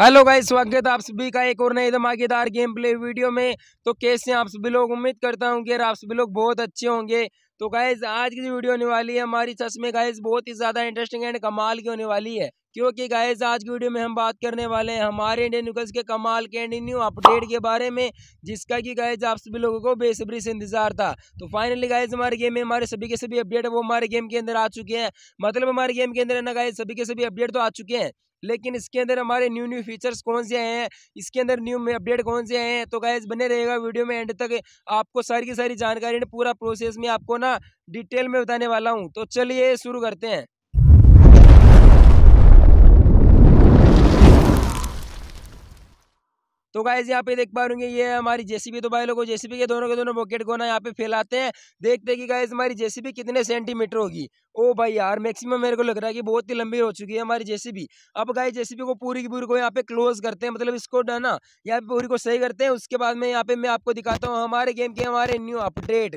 hello guys स्वागत आप सभी का एक और नए धमाकेदार गेम प्ले वीडियो में तो कैसे आप सभी लोग उम्मीद करता हूँ कि आप सभी लोग बहुत अच्छे होंगे तो गाइज आज की वीडियो होने वाली है हमारी सच में गाइज बहुत ही ज़्यादा इंटरेस्टिंग एंड कमाल की होने वाली है क्योंकि गायज आज की वीडियो में हम बात करने वाले हैं हमारे इंडियन न्यूकल्स के कमाल के न्यू अपडेट के बारे में जिसका कि गायज आप सभी लोगों को बेसब्री से इंतजार था तो फाइनली गायज हमारे गेम में हमारे सभी के सभी अपडेट वो हमारे गेम के अंदर आ चुके हैं मतलब हमारे गेम के अंदर ना गाइस सभी के सभी अपडेट तो आ चुके हैं लेकिन इसके अंदर हमारे न्यू न्यू फीचर्स कौन से हैं इसके अंदर न्यू अपडेट कौन से हैं तो गाइज बने रहेगा वीडियो में एंड तक आपको सारी की सारी जानकारी पूरा प्रोसेस में आपको ना डिटेल में बताने वाला हूँ तो चलिए शुरू करते हैं गाइज यहाँ पे देख पा रूंगे ये हमारी जेसीबी तो भाई लोगों जेसीबी के दोनों के दोनों बॉकेट गोना यहाँ पे फैलाते हैं देखते हैं कि गाइज हमारी जेसीबी कितने सेंटीमीटर होगी ओ भाई यार मैक्सिमम मेरे को लग रहा है कि बहुत ही लंबी हो चुकी है हमारी जेसीबी अब गाय जेसीबी को पूरी की पूरी को यहाँ पे क्लोज करते हैं मतलब इसको ना यहाँ पे पूरी को सही करते हैं उसके बाद में यहाँ पे मैं आपको दिखाता हूँ हमारे गेम के हमारे न्यू अपडेट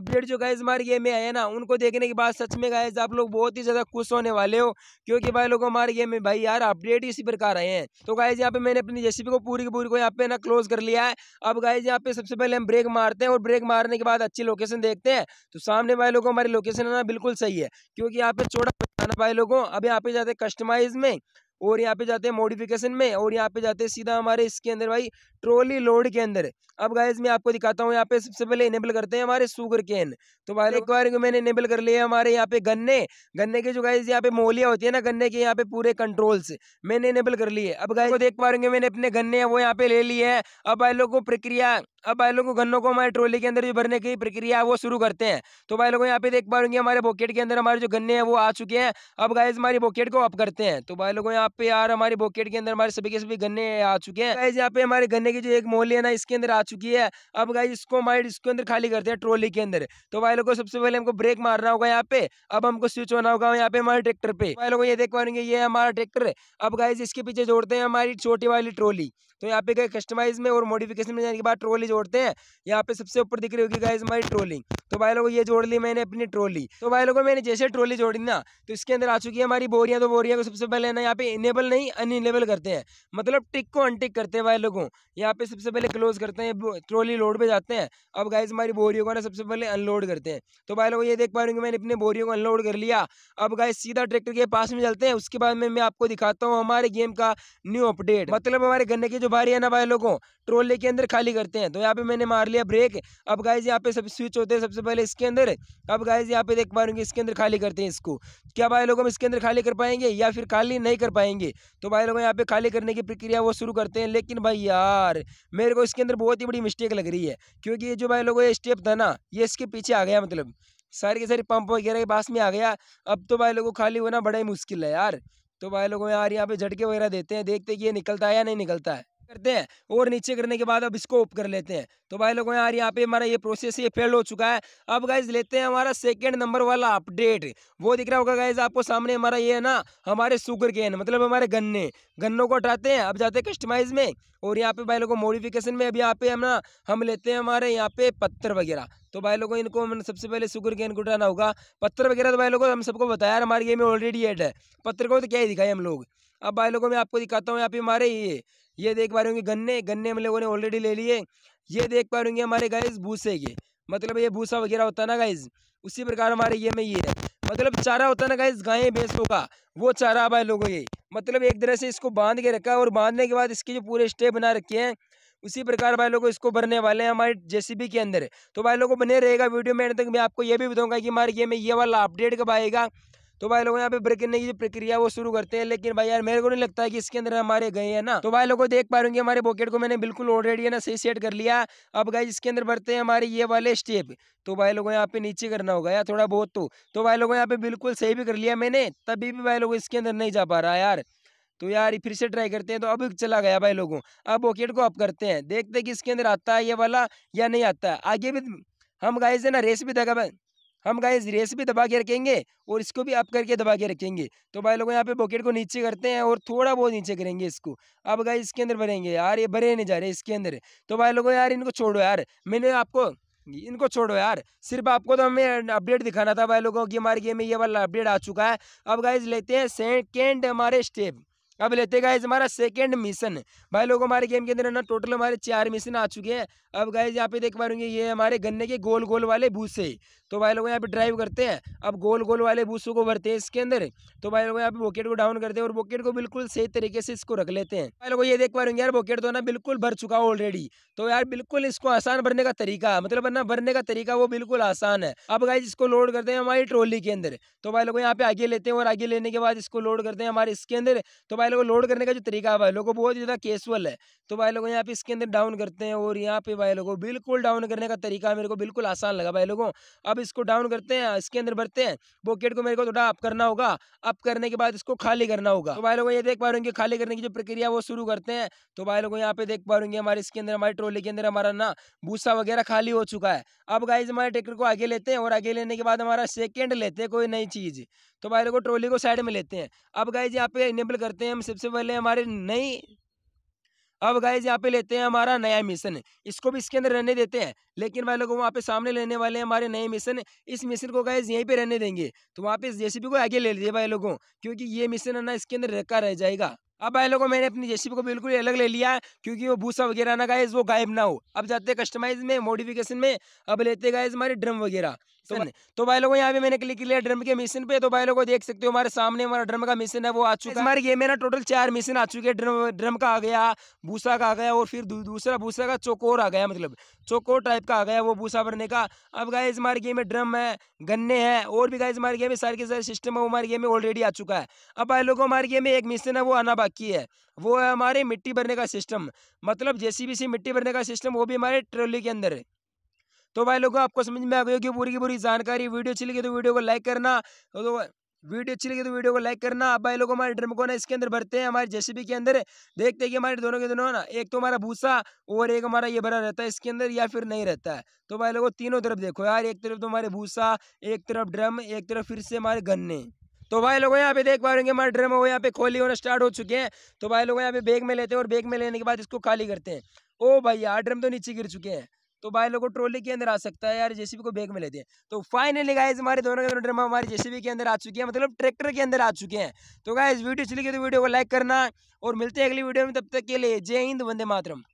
अपडेट जो गाइज हमारे गेम में आए ना उनको देखने के बाद सच में गाइज आप लोग बहुत ही ज़्यादा खुश होने वाले हो क्योंकि भाई लोग हमारे गेम में भाई यार अपडेट इसी प्रकार आए हैं तो गाय यहाँ पे मैंने अपनी जेसीबी को पूरी की पूरी को यहाँ पे ना क्लोज कर लिया है अब गाइज यहाँ पे सबसे पहले हम ब्रेक मारते हैं और ब्रेक मारने के बाद अच्छी लोकेशन देखते हैं तो सामने वाले लोग हमारी लोकेशन है ना बिल्कुल सही है क्योंकि यहाँ पे छोटा पाए लोगों अब यहाँ पे जाते कस्टमाइज में और यहाँ पे जाते हैं मॉडिफिकेशन में और यहाँ पे जाते हैं सीधा हमारे इसके अंदर भाई ट्रोली लोड के अंदर अब गाइज मैं आपको दिखाता हूँ यहाँ पे सबसे पहले इनेबल करते हैं हमारे सुगर कैन तो भाई एक बार मैंने इनेबल कर लिया हमारे यहाँ पे गन्ने गन्ने के जो गाइज यहाँ पे मोलिया होती है ना गन्ने के यहाँ पे पूरे कंट्रोल्स मैंने इनेबल कर लिए अब गाइज देख पा रहे मैंने अपने गन्ने वो यहाँ पे ले लिए हैं अब भाई लोग को प्रक्रिया अब भाई लोगों गन्नों को हमारे ट्रोली के अंदर जो भरने की प्रक्रिया वो शुरू करते हैं तो भाई लोगों यहाँ पे देख पा रहे हमारे बॉकेट के अंदर हमारे जो गन्ने हैं वो आ चुके हैं अब गाइज हमारी बॉकेट को अप करते हैं तो भाई लोगों यहाँ यहाँ पे यार हमारे बॉकेट के अंदर हमारे सभी के सभी गन्ने आ चुके हैं गाइज यहाँ पे हमारे गन्ने की जो एक मोली है ना इसके अंदर आ चुकी है अब गाइज इसको हमारे इसके अंदर खाली करते हैं ट्रोली के अंदर तो भाई लोगों को सबसे पहले हमको ब्रेक मारना होगा यहाँ पे अब हमको स्विच होना होगा यहाँ पे हमारे ट्रैक्टर पे भाई लोगों ये देख पाएंगे ये हमारा ट्रैक्टर अब गाइज इसके पीछे जोड़ते हैं हमारी छोटी वाली ट्रोली तो यहाँ पे गए कस्टमाइज में और मॉडिफिकेशन में जाने के बाद ट्रोली जोड़ते हैं यहाँ पे सबसे ऊपर दिख रही होगी गाइज हमारी ट्रोलिंग तो भाई लोगों ये जोड़ ली मैंने अपनी ट्रॉली तो भाई लोगों मैंने जैसे ट्रॉली जोड़ी ना तो इसके अंदर आ चुकी है हमारी बोरियाँ तो बोरियाँ को सबसे पहले ना यहाँ पे इनेबल नहीं अनइनेबल करते हैं मतलब टिक को अनटिक करते हैं भाई लोगों यहाँ पे सबसे पहले क्लोज करते हैं ट्रॉली लोड पे जाते हैं अब गाइज हमारी बोरियों को ना सबसे पहले अनलोड करते हैं तो भाई लोगों ये देख पा रहे हो मैंने अपने बोरियों को अनलोड कर लिया अब गाइज सीधा ट्रैक्टर के पास में चलते हैं उसके बाद में मैं आपको दिखाता हूँ हमारे गेम का न्यू अपडेट मतलब हमारे गन्ने की जो भारी है ना भाई लोगों ट्रोले के अंदर खाली करते हैं तो यहाँ पे मैंने मार लिया ब्रेक अब गाइज यहाँ पे सब स्विच होते हैं सबसे सबसे पहले इसके अंदर अब गाइज यहाँ पे देख पा रहे होंगे इसके अंदर खाली करते हैं इसको क्या भाई लोग हम इसके अंदर खाली कर पाएंगे या फिर खाली नहीं कर पाएंगे तो भाई लोग यहाँ पे खाली करने की प्रक्रिया वो शुरू करते हैं लेकिन भाई यार मेरे को इसके अंदर बहुत ही बड़ी मिस्टेक लग रही है क्योंकि ये जो भाई लोगों ये स्टेप था ना ये इसके पीछे आ गया मतलब सारे के सारे पंप वगैरह के पास में आ गया अब तो भाई लोगों को खाली होना बड़ा ही मुश्किल है यार तो भाई लोगों यार यहाँ पे झटके वगैरह देते हैं देखते हैं कि ये निकलता है या नहीं निकलता है करते हैं और नीचे करने के बाद अब इसको ऑफ कर लेते हैं तो भाई लोगों यार यहाँ पे हमारा ये प्रोसेस ये फेल हो चुका है अब गाइज लेते हैं हमारा सेकेंड नंबर वाला अपडेट वो दिख रहा होगा गाइज आपको सामने हमारा ये है ना हमारे शुगर केन मतलब हमारे गन्ने गन्नों को हटाते हैं अब जाते हैं कस्टमाइज में और यहाँ पे भाई लोगों मॉडिफिकेशन में अब यहाँ पे हम ना हम लेते हैं हमारे यहाँ पे पत्थर वगैरह तो भाई लोगों इनको हमने सबसे पहले शुगर केन को उठाना होगा पत्थर वगैरह तो भाई लोगों हम सबको बताया हमारे गेम में ऑलरेडी एड है पत्थर को तो क्या ही दिखाई हम लोग अब भाई लोगों में आपको दिखाता हूँ यहाँ पे हमारे ये ये देख पा रहे होंगे गन्ने गन्ने हम लोगों ने ऑलरेडी ले लिए ये देख पा रहे होंगे हमारे गाइज भूसे के मतलब ये भूसा वगैरह होता है ना गाइज उसी प्रकार हमारे ये में ये है मतलब चारा होता है ना गाइज गायें भैंसों का वो चारा आप लोगों ये मतलब एक तरह से इसको बांध के रखा है और बांधने के बाद इसके जो पूरे स्टेप बना रखे हैं उसी प्रकार भाई लोगों इसको भरने वाले हैं हमारे जेसीबी के अंदर तो भाई लोगों बने रहेगा वीडियो में तक मैं आपको ये भी बताऊंगा कि हमारे ये में ये वाला अपडेट कब आएगा तो भाई लोगों यहाँ पे ब्रेक करने की प्रक्रिया वो शुरू करते हैं लेकिन भाई यार मेरे को नहीं लगता है कि इसके अंदर हमारे गए हैं ना तो भाई लोगों देख पा रहे होंगे हमारे बॉकेट को मैंने बिल्कुल ऑलरेडी है ना सही सेट कर लिया अब गाई इसके अंदर बढ़ते हैं हमारे ये वाले स्टेप तो भाई लोगों यहाँ पे नीचे करना होगा यार थोड़ा बहुत तो तो भाई लोगों यहाँ पे बिल्कुल सही भी कर लिया मैंने तभी भी भाई लोगों इसके अंदर नहीं जा पा रहा यार तो यार फिर से ट्राई करते हैं तो अब चला गया भाई लोगों अब बॉकेट को अप करते हैं देखते कि इसके अंदर आता है ये वाला या नहीं आता है आगे भी हम गाय है ना रेस भी देगा भाई हम गाइज रेस भी दबा के रखेंगे और इसको भी अप करके दबा के रखेंगे तो भाई लोग यहाँ पे बॉकेट को नीचे करते हैं और थोड़ा बहुत नीचे करेंगे इसको अब गाय इसके अंदर भरेंगे यार ये भरे नहीं जा रहे इसके अंदर तो भाई लोगों यार इनको छोड़ो यार मैंने आपको इनको छोड़ो यार सिर्फ आपको तो हमें अपडेट दिखाना था भाई लोगों की हमारे गेम में ये वाला अपडेट आ चुका है अब गाइज लेते हैं सेकेंड हमारे स्टेप अब लेते गाइज हमारा सेकेंड मिशन भाई लोग हमारे गेम के अंदर ना टोटल हमारे चार मिशन आ चुके हैं अब गाइज यहाँ पे देख पा रूंगी ये हमारे गन्ने के गोल गोल वाले भूसे तो भाई लोग यहाँ पे ड्राइव करते हैं अब गोल गोल वाले भूसों को भरते हैं इसके अंदर तो भाई लोग यहाँ पे बॉकेट को डाउन करते हैं और बॉकेट को बिल्कुल सही तरीके से इसको रख लेते हैं भाई लोग ये देख पा रहे यार बॉकेट तो ना बिल्कुल भर चुका ऑलरेडी तो यार बिल्कुल इसको आसान भरने का तरीका मतलब ना भरने का तरीका वो बिल्कुल आसान है अब गाइज इसको लोड करते हैं हमारी ट्रॉली के अंदर तो भाई लोग यहाँ पे आगे लेते हैं और आगे लेने के बाद इसको लोड करते हैं हमारे इसके अंदर तो भाई भाई लोगों लोड करने का जो तरीका है भाई लोगों बहुत ज़्यादा केसुअल है तो भाई लोगों यहाँ पे इसके अंदर डाउन करते हैं और यहाँ पे भाई लोगों बिल्कुल डाउन करने का तरीका मेरे को बिल्कुल आसान लगा भाई लोगों अब इसको डाउन करते हैं इसके अंदर भरते हैं बॉकेट को मेरे को थोड़ा अप करना होगा अप करने के बाद इसको खाली करना होगा तो भाई लोगों ये देख पा रहे खाली करने की जो प्रक्रिया वो शुरू करते हैं तो भाई लोगों यहाँ पे देख पा रहे हमारे इसके अंदर हमारे ट्रोली के अंदर हमारा ना भूसा वगैरह खाली हो चुका है अब गाइज हमारे ट्रैक्टर को आगे लेते हैं और आगे लेने के बाद हमारा सेकेंड लेते हैं कोई नई चीज़ तो भाई लोगों ट्रॉली को साइड में लेते हैं अब गाइज यहाँ पे इनेबल करते हैं हम सबसे पहले हमारे नई अब गाइज यहाँ पे लेते हैं हमारा नया मिशन इसको भी इसके अंदर रहने देते हैं लेकिन भाई लोगों वहाँ पे सामने लेने वाले हैं हमारे नए मिशन इस मिशन को गाइज यहीं पे रहने देंगे तो वहाँ पे जेसीबी को आगे ले लीजिए भाई लोगों क्योंकि ये मिशन है ना इसके अंदर रखा रह जाएगा अब भाई लोगों मैंने अपनी जेसीबी को बिल्कुल अलग ले लिया क्योंकि वो भूसा वगैरह ना गाइज वो गायब ना हो अब जाते हैं कस्टमाइज में मॉडिफिकेशन में अब लेते गाइज हमारे ड्रम वगैरह तो तो भाई लोगों यहाँ पे मैंने क्लिक लिया ड्रम के मिशन पे तो भाई लोगों देख सकते हो हमारे सामने हमारा ड्रम का मिशन है वो आ चुका है हमारे ये मेरा टोटल चार मिशन आ चुके हैं ड्रम ड्रम का आ गया भूसा का आ गया और फिर दूसरा भूसा का चौकोर आ गया मतलब चौकोर टाइप का आ गया वो भूसा भरने का अब गाय हमारे गेम में ड्रम है गन्ने हैं और भी गाय हमारे गेम में सारे के सारे सिस्टम है वो हमारे गेम में ऑलरेडी आ चुका है अब भाई लोगों हमारे गेम में एक मिशन है वो आना बाकी है वो है हमारे मिट्टी भरने का सिस्टम मतलब जेसीबी से मिट्टी भरने का सिस्टम वो भी हमारे ट्रॉली के अंदर है तो भाई लोगों आपको समझ में आ गई होगी पूरी की पूरी जानकारी वीडियो अच्छी लगी तो वीडियो को लाइक करना तो वीडियो अच्छी लगी तो वीडियो को लाइक करना आप भाई लोग हमारे ड्रम को ना इसके अंदर भरते हैं हमारे जेसीबी के अंदर देखते हैं कि हमारे दोनों के दोनों ना एक तो हमारा भूसा और एक हमारा ये भरा रहता है इसके अंदर या फिर नहीं रहता है तो भाई लोगों तीनों तरफ देखो यार एक तरफ तो हमारे भूसा एक तरफ ड्रम एक तरफ फिर से हमारे गन्ने तो भाई लोगों यहाँ पे देख पा रहे हैं हमारे ड्रम वो यहाँ पे खोली होना स्टार्ट हो चुके हैं तो भाई लोगों यहाँ पे बैग में लेते हैं और बैग में लेने के बाद इसको खाली करते हैं ओ भाई यार ड्रम तो नीचे गिर चुके हैं तो भाई लोगों ट्रॉली के अंदर आ सकता है यार जेसीबी को बैग में लेते हैं तो फाइनली गाइज हमारे दोनों के दोनों ड्रम हमारे जेसीबी के अंदर आ चुके हैं मतलब ट्रैक्टर के अंदर आ चुके हैं तो गाइज वीडियो चली गई तो वीडियो को लाइक करना और मिलते हैं अगली वीडियो में तब तक के लिए जय हिंद वंदे मातरम